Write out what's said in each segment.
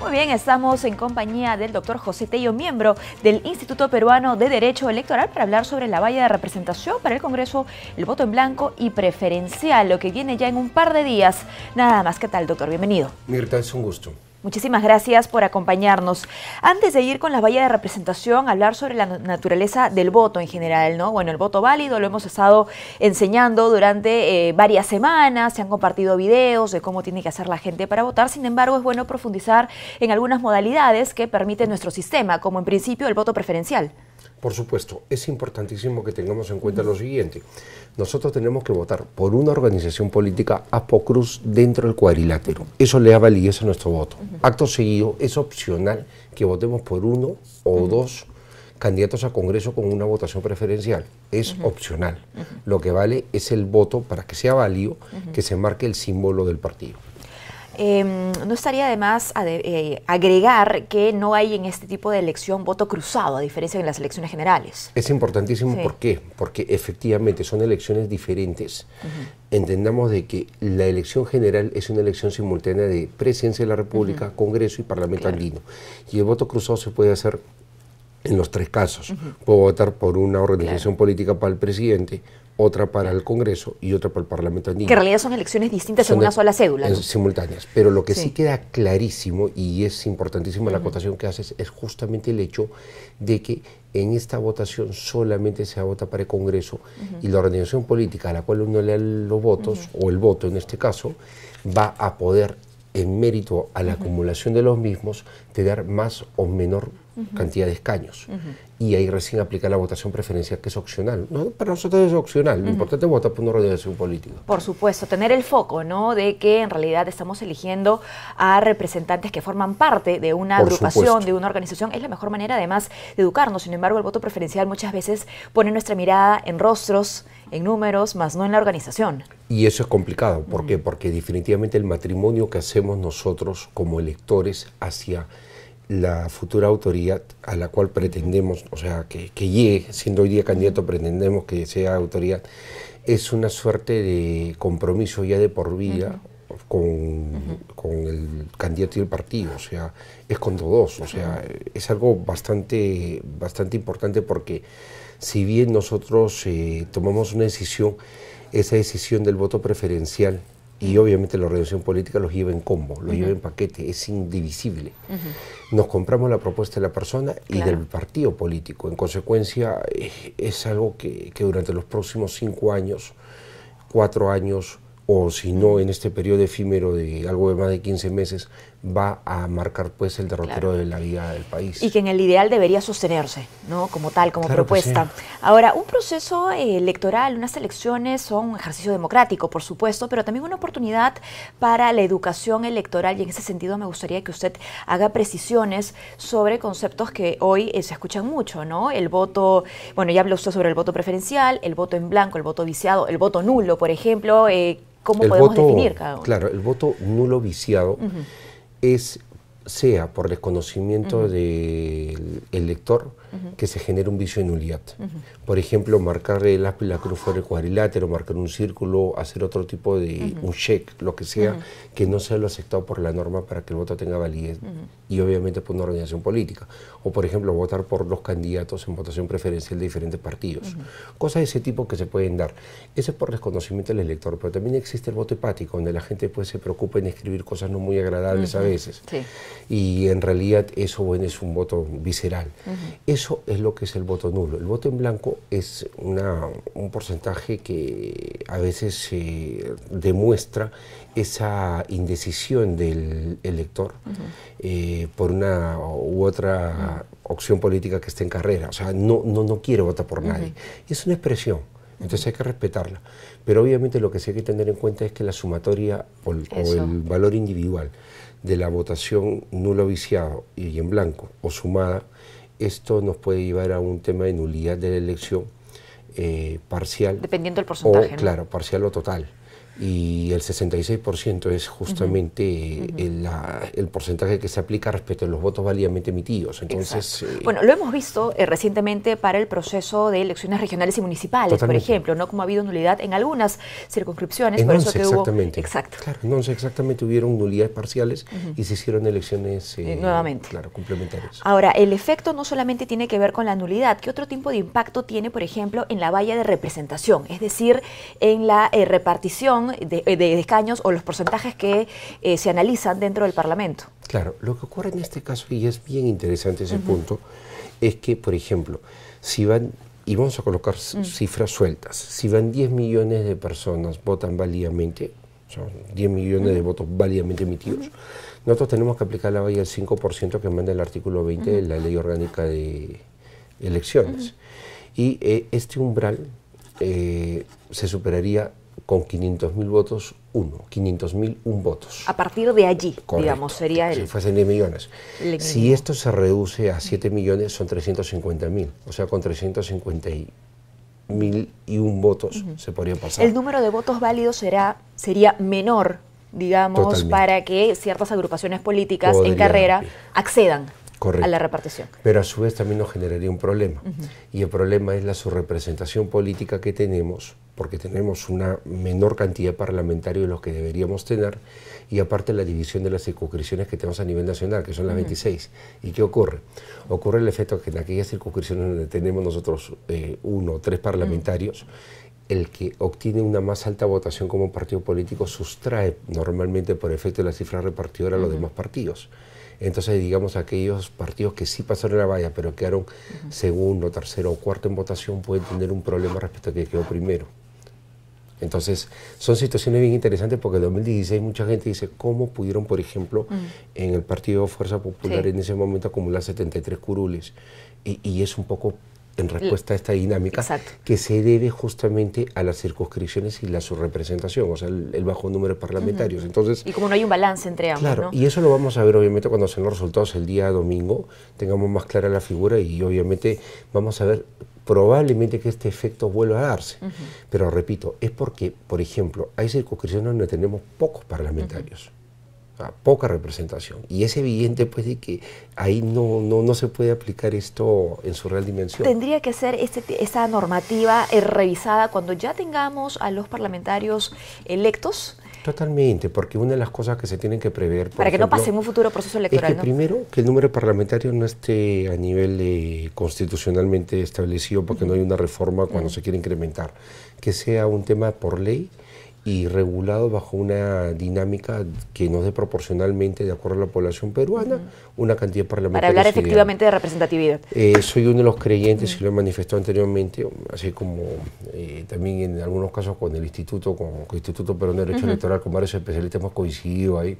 Muy bien, estamos en compañía del doctor José Tello, miembro del Instituto Peruano de Derecho Electoral, para hablar sobre la valla de representación para el Congreso, el voto en blanco y preferencial, lo que viene ya en un par de días. Nada más, ¿qué tal, doctor? Bienvenido. Mirta, es un gusto. Muchísimas gracias por acompañarnos. Antes de ir con las vallas de representación, hablar sobre la naturaleza del voto en general, ¿no? Bueno, el voto válido lo hemos estado enseñando durante eh, varias semanas, se han compartido videos de cómo tiene que hacer la gente para votar, sin embargo es bueno profundizar en algunas modalidades que permite nuestro sistema, como en principio el voto preferencial. Por supuesto, es importantísimo que tengamos en cuenta lo siguiente. Nosotros tenemos que votar por una organización política apocruz dentro del cuadrilátero. Eso le da validez a nuestro voto. Acto seguido, es opcional que votemos por uno o dos candidatos a Congreso con una votación preferencial. Es opcional. Lo que vale es el voto para que sea válido, que se marque el símbolo del partido. Em, no estaría además eh, agregar que no hay en este tipo de elección voto cruzado, a diferencia de las elecciones generales. Es importantísimo, ¿por qué? Porque efectivamente son elecciones diferentes. Entendamos de que la elección general es una elección simultánea de presidencia de la República, Congreso y Parlamento Andino. Y el voto cruzado se puede hacer en los tres casos. Puedo votar por una organización política para el presidente, otra para el Congreso y otra para el Parlamento Andino. Que en realidad son elecciones distintas en una sola cédula. Simultáneas. Pero lo que sí. queda clarísimo, y es importantísima la acotación que haces, es justamente el hecho de que en esta votación solamente se vota para el Congreso y la organización política a la cual uno le da los votos, o el voto en este caso, va a poder en mérito a la acumulación de los mismos, tener más o menor cantidad de escaños. Y ahí recién aplica la votación preferencial, que es opcional. No, para nosotros es opcional, lo importante es votar por una organización política. Por supuesto, tener el foco, ¿no? De que en realidad estamos eligiendo a representantes que forman parte de una agrupación, de una organización, es la mejor manera además de educarnos. Sin embargo, el voto preferencial muchas veces pone nuestra mirada en rostros, en números, más no en la organización. Y eso es complicado. ¿Por qué? Porque definitivamente el matrimonio que hacemos nosotros como electores hacia la futura autoridad a la cual pretendemos, o sea, que, que, llegue, siendo hoy día candidato, pretendemos que sea autoridad, es una suerte de compromiso ya de por vida con, con, el candidato y el partido, o sea, es con todos, o sea, es algo bastante, bastante importante porque si bien nosotros eh, tomamos una decisión, esa decisión del voto preferencial y obviamente la organización política los lleva en combo, los lleva en paquete, es indivisible. Nos compramos la propuesta de la persona y del partido político. En consecuencia, es algo que, que, durante los próximos cinco años, cuatro años, o si no en este periodo efímero de algo de más de 15 meses, va a marcar pues el derrotero de la vida del país. Y que en el ideal debería sostenerse, ¿no? Como tal, como propuesta. Ahora, un proceso electoral, unas elecciones son un ejercicio democrático, por supuesto, pero también una oportunidad para la educación electoral y en ese sentido me gustaría que usted haga precisiones sobre conceptos que hoy eh, se escuchan mucho, ¿no? El voto, bueno, ya habló usted sobre el voto preferencial, el voto en blanco, el voto viciado, el voto nulo, por ejemplo, eh, ¿cómo podemos definir cada uno? Claro, el voto nulo viciado es, sea por desconocimiento del lector, que se genere un vicio en nulidad. Por ejemplo, marcar el lápiz la cruz fuera del cuadrilátero, marcar un círculo, hacer otro tipo de, un check, lo que sea, que no sea lo aceptado por la norma para que el voto tenga validez y obviamente por una organización política. O, por ejemplo, votar por los candidatos en votación preferencial de diferentes partidos. Cosas de ese tipo que se pueden dar. Eso es por desconocimiento del elector, pero también existe el voto hepático, donde la gente pues, se preocupa en escribir cosas no muy agradables a veces. Y en realidad eso bueno, es un voto visceral. Eso es lo que es el voto nulo. El voto en blanco es un porcentaje que a veces demuestra esa indecisión del elector eh, por una u otra opción política que esté en carrera. O sea, no, no, no quiere votar por nadie. Es una expresión. Entonces hay que respetarla. Pero obviamente lo que sí hay que tener en cuenta es que la sumatoria o el valor individual de la votación nulo viciado y en blanco o sumada esto nos puede llevar a un tema de nulidad de la elección eh, parcial. Dependiendo del porcentaje. Claro, parcial o total y el 66% es justamente el, la, el, porcentaje que se aplica respecto a los votos válidamente emitidos. Entonces, eh, bueno, lo hemos visto eh, recientemente para el proceso de elecciones regionales y municipales, por ejemplo, no como ha habido nulidad en algunas circunscripciones. En por exactamente. exacto. Claro, en exactamente hubieron nulidades parciales y se hicieron elecciones eh, nuevamente. Claro, complementarias. Ahora, el efecto no solamente tiene que ver con la nulidad, ¿qué otro tipo de impacto tiene, por ejemplo, en la valla de representación? Es decir, en la repartición eh, de, escaños o los porcentajes que eh, se analizan dentro del Parlamento. Claro, lo que ocurre en este caso, y es bien interesante ese punto, es que, por ejemplo, si van, y vamos a colocar mm. cifras sueltas, si van 10 millones de personas votan válidamente, son 10 millones de mm. votos válidamente emitidos, nosotros tenemos que aplicar la valla del 5% que manda el artículo 20 de la ley orgánica de elecciones. Y eh, este umbral se superaría con 500.000 votos, uno. 500.000, un votos. A partir de allí, digamos, sería el... Si fuesen 10 millones. si esto se reduce a 7 millones, son 350.000. O sea, con 350.000 y un votos se podría pasar. El número de votos válidos será, sería menor, digamos, para que ciertas agrupaciones políticas en carrera accedan. a la repartición. Pero a su vez también nos generaría un problema. Y el problema es la subrepresentación política que tenemos porque tenemos una menor cantidad de parlamentarios de los que deberíamos tener, y aparte la división de las circunscripciones que tenemos a nivel nacional, que son las 26. ¿Y qué ocurre? Ocurre el efecto que en aquellas circunscripciones donde tenemos nosotros eh, uno o tres parlamentarios, el que obtiene una más alta votación como partido político sustrae normalmente por efecto de la cifra repartidora a los demás partidos. Entonces, digamos, aquellos partidos que sí pasaron en la valla, pero quedaron segundo, tercero o cuarto en votación, pueden tener un problema respecto a que quedó primero. Entonces, son situaciones bien interesantes porque en 2016 mucha gente dice, ¿cómo pudieron, por ejemplo, mm. en el Partido Fuerza Popular en ese momento acumular 73 curules? Y, es un poco en respuesta a esta dinámica que se debe justamente a las circunscripciones y la representación, o sea, el, bajo número de parlamentarios. Entonces, y como no hay un balance entre ambos. Claro, y eso lo vamos a ver obviamente cuando sean los resultados el día domingo, tengamos más clara la figura y obviamente vamos a ver probablemente que este efecto vuelva a darse. Pero repito, es porque, por ejemplo, hay circunscripciones donde tenemos pocos parlamentarios. Ah, poca representación. Y es evidente pues de que ahí no, no, no, se puede aplicar esto en su real dimensión. Tendría que ser este, esa normativa eh, revisada cuando ya tengamos a los parlamentarios electos Totalmente, porque una de las cosas que se tienen que prever... Para que no pasemos un futuro proceso electoral. Es que primero, que el número parlamentario no esté a nivel constitucionalmente establecido porque no hay una reforma cuando se quiere incrementar. Que sea un tema por ley y regulado bajo una dinámica que nos dé proporcionalmente, de acuerdo a la población peruana, una cantidad parlamentaria. Para hablar efectivamente de representatividad. Eh, soy uno de los creyentes, y lo he manifestado anteriormente, así como eh, también en algunos casos con el Instituto, con, el Instituto Perón de Derecho Electoral, con varios especialistas hemos coincidido ahí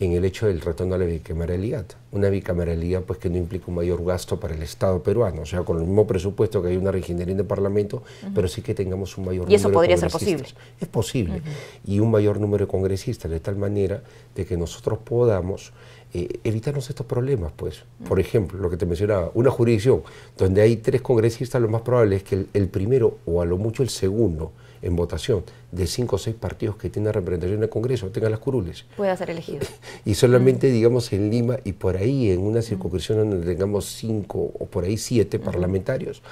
en el hecho del retorno a la bicameralidad. Una bicameralidad pues que no implica un mayor gasto para el Estado peruano, o sea, con el mismo presupuesto que hay una reginería de Parlamento, pero sí que tengamos un mayor ¿Y eso podría ser posible? Es posible y un mayor número de congresistas, de tal manera de que nosotros podamos eh, evitarnos estos problemas. pues. Por ejemplo, lo que te mencionaba, una jurisdicción donde hay tres congresistas, lo más probable es que el primero o a lo mucho el segundo en votación de cinco o seis partidos que tienen representación en el Congreso, tengan las curules. Pueda ser elegido. Y solamente, mm. digamos, en Lima y por ahí, en una mm. circunscripción donde tengamos cinco o por ahí siete parlamentarios,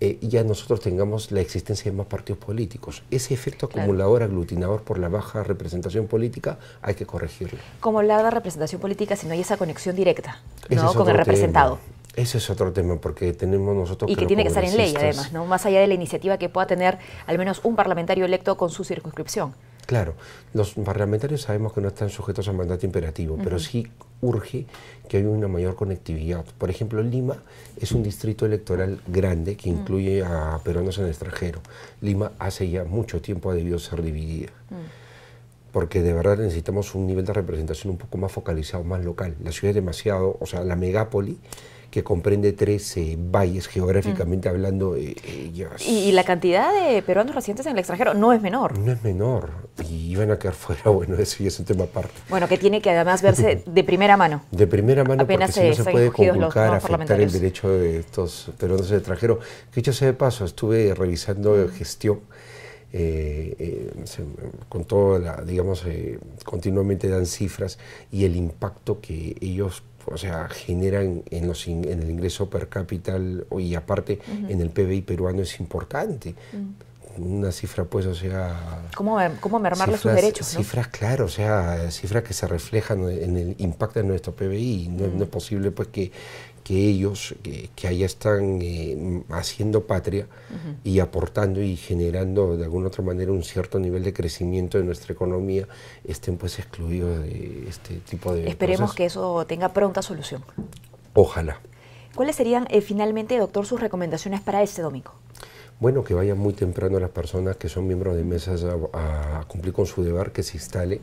eh, ya nosotros tengamos la existencia de más partidos políticos. Ese efecto acumulador, aglutinador por la baja representación política, hay que corregirlo. ¿Cómo la de representación política si no hay esa conexión directa ¿no? con el representado? Ese es otro tema, porque tenemos nosotros... Y que, tiene que estar en ley, además, ¿no? Más allá de la iniciativa que pueda tener al menos un parlamentario electo con su circunscripción. Claro, los parlamentarios sabemos que no están sujetos a mandato imperativo, pero sí urge que haya una mayor conectividad. Por ejemplo, Lima es un distrito electoral grande que mm. incluye a peruanos en el extranjero. Lima hace ya mucho tiempo ha debido ser dividida. Mm. porque de verdad necesitamos un nivel de representación un poco más focalizado, más local. La ciudad es demasiado, o sea, la megápoli que comprende 13 valles mm. geográficamente hablando. Eh, y, la cantidad de peruanos residentes en el extranjero no es menor. No es menor. Y iban a quedar fuera, bueno, eso ya es un tema aparte. Bueno, que tiene que además verse de primera mano. De primera mano, porque se, no se puede conculcar, afectar el derecho de estos peruanos extranjeros. Que dicho sea de paso, estuve revisando mm. gestión. Eh, eh, con toda la, digamos, continuamente dan cifras y el impacto que ellos o sea, generan en, los en el ingreso per cápita y aparte en el PBI peruano es importante. Mm. una cifra, pues, o sea... ¿Cómo, cómo mermarle derecho? sus derechos? Cifras, claro, o sea, cifras que se reflejan en el impacto de nuestro PBI. no es posible, pues, que que ellos, que, que allá están eh, haciendo patria y aportando y generando de alguna otra manera un cierto nivel de crecimiento de nuestra economía, estén pues excluidos de este tipo de... Esperemos que eso tenga pronta solución. Ojalá. ¿Cuáles serían eh, finalmente, doctor, sus recomendaciones para este domingo? Bueno, que vayan muy temprano las personas que son miembros de mesas a, cumplir con su deber, que se instalen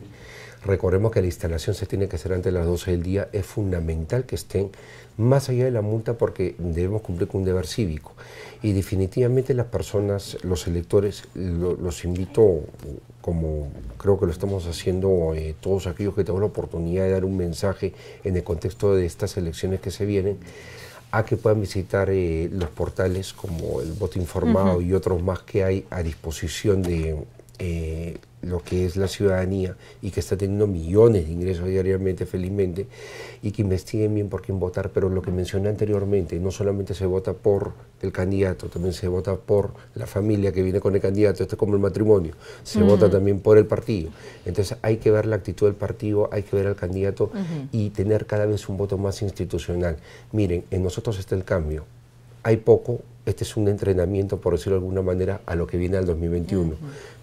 Recordemos que la instalación se tiene que hacer antes de las 12 del día. Es fundamental que estén más allá de la multa porque debemos cumplir con un deber cívico. Y definitivamente las personas, los electores, los invito, como creo que lo estamos haciendo eh, todos aquellos que tenemos la oportunidad de dar un mensaje en el contexto de estas elecciones que se vienen, a que puedan visitar eh, los portales como el Voto Informado y otros más que hay a disposición de eh, lo que es la ciudadanía y que está teniendo millones de ingresos diariamente, felizmente, y que investiguen bien por quién votar. Pero lo que mencioné anteriormente, no solamente se vota por el candidato, también se vota por la familia que viene con el candidato, esto es como el matrimonio, se vota mm. también por el partido. Entonces hay que ver la actitud del partido, hay que ver al candidato y tener cada vez un voto más institucional. Miren, en nosotros está el cambio. Hay poco, este es un entrenamiento, por decirlo de alguna manera, a lo que viene al 2021.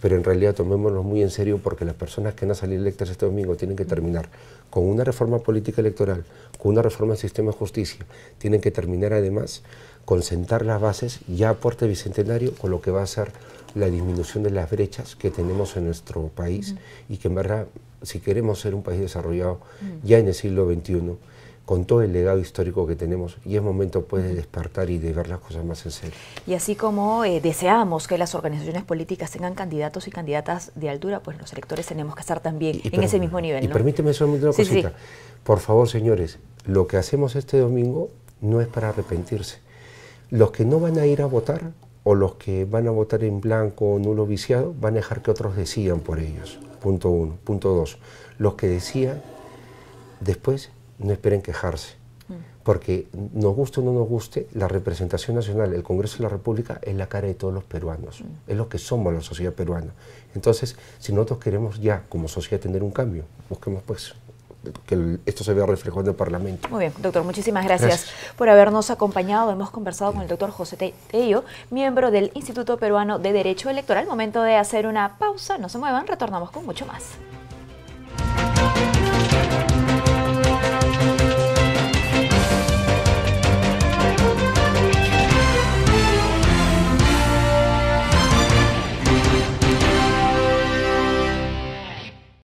Pero en realidad tomémoslo muy en serio porque las personas que van a salir electas este domingo tienen que terminar con una reforma política electoral, con una reforma del sistema de justicia, tienen que terminar además con sentar las bases ya a puerta bicentenario con lo que va a ser la disminución de las brechas que tenemos en nuestro país y que en verdad, si queremos ser un país desarrollado ya en el siglo XXI, con todo el legado histórico que tenemos y es momento pues de despertar y de ver las cosas más en serio. Y así como eh, deseamos que las organizaciones políticas tengan candidatos y candidatas de altura, pues los electores tenemos que estar también en ese mismo nivel. Y permíteme solamente una cosita. Por favor, señores, lo que hacemos este domingo no es para arrepentirse. Los que no van a ir a votar o los que van a votar en blanco o nulo viciado van a dejar que otros decidan por ellos. Punto uno. Punto dos. Los que decían después no esperen quejarse. Porque nos guste o no nos guste, la representación nacional, el Congreso de la República, es la cara de todos los peruanos, mm. es lo que somos la sociedad peruana. Entonces, si nosotros queremos ya como sociedad tener un cambio, busquemos pues que esto se vea reflejado en el Parlamento. Muy bien, doctor, muchísimas gracias, por habernos acompañado. Hemos conversado con el doctor José Tello, miembro del Instituto Peruano de Derecho Electoral. Momento de hacer una pausa, no se muevan, retornamos con mucho más.